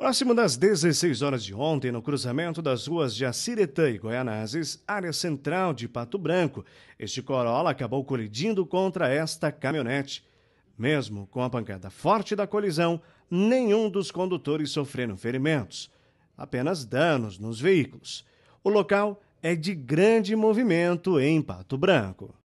Próximo das 16 horas de ontem, no cruzamento das ruas de Aciretã e Goianazes, área central de Pato Branco, este Corolla acabou colidindo contra esta caminhonete. Mesmo com a pancada forte da colisão, nenhum dos condutores sofreram ferimentos, apenas danos nos veículos. O local é de grande movimento em Pato Branco.